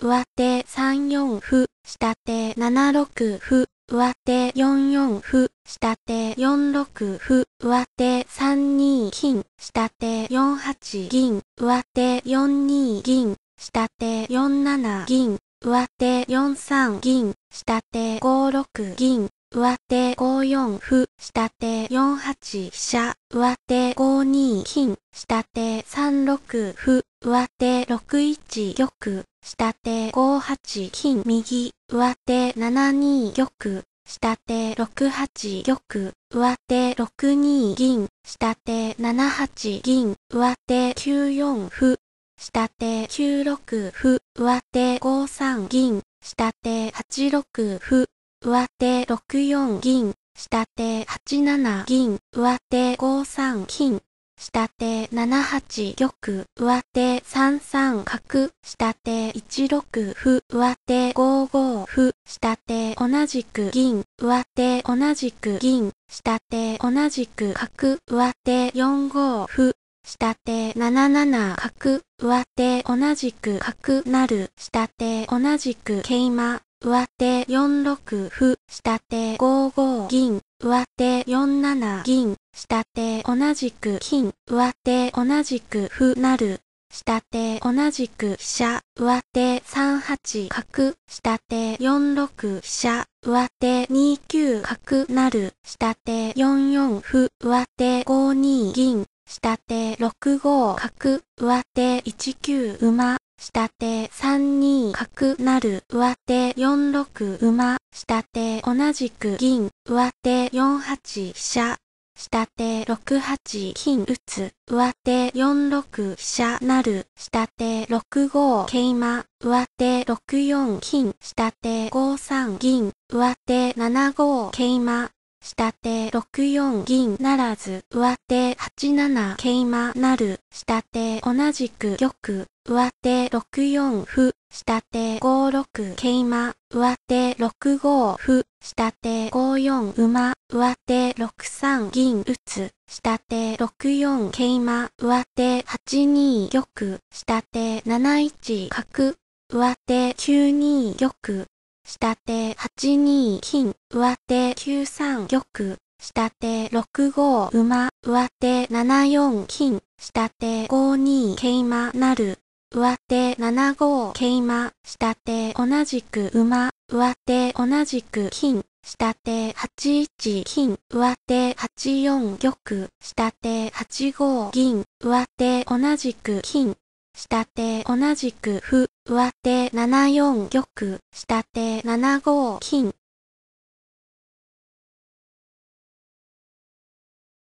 上手3四歩、下手7六歩、上手4四歩、下手4六歩、上手3二金、下手4八銀、上手4二銀、下手4七銀、上手4三銀、下手5六銀、上手5四歩、下手4八飛車、上手5二金、下手3 6歩、上手6 1玉、下手5 8金右、上手7 2玉、下手6 8玉、上手6 2銀、下手7 8銀、上手9 4歩、下手9 6歩、上手5 3銀、下手8 6歩、上手6 4銀、下手8 7銀、上手5 3金。下手7八玉、上手3三角、下手1六歩、上手5五歩、下手同じく銀、上手同じく銀、下手同じく角、上手4五歩、下手7七角、上手同じく角なる、下手同じく桂馬、上手4六歩、下手5五銀、上手4七銀、下手同じく金、上手同じく歩なる。下手同じく飛車、上手3八角、下手4六飛車、上手2九角なる、下手4四歩、上手5二銀、下手6五角、上手1九馬。下手3二角なる上手4六馬、下手同じく銀、上手4八飛車、下手6八金打つ、上手4六飛車なる、下手6五桂馬、上手6四金、下手5三銀、上手7五桂馬、下手6四銀ならず、上手8七桂馬なる、下手同じく玉、上手6四歩、下手5六桂馬、上手6五歩、下手5四馬、上手6三銀打つ、下手6四桂馬、上手8二玉、下手7一角、上手9二玉、下手8二金、上手9三玉、下手6五馬、上手7四金、下手5二桂馬なる、上手7五桂馬、下手同じく馬、上手同じく金、下手8一金、上手8四玉、下手8五銀、上手同じく金、下手同じくふ、上手7四玉、下手7五金、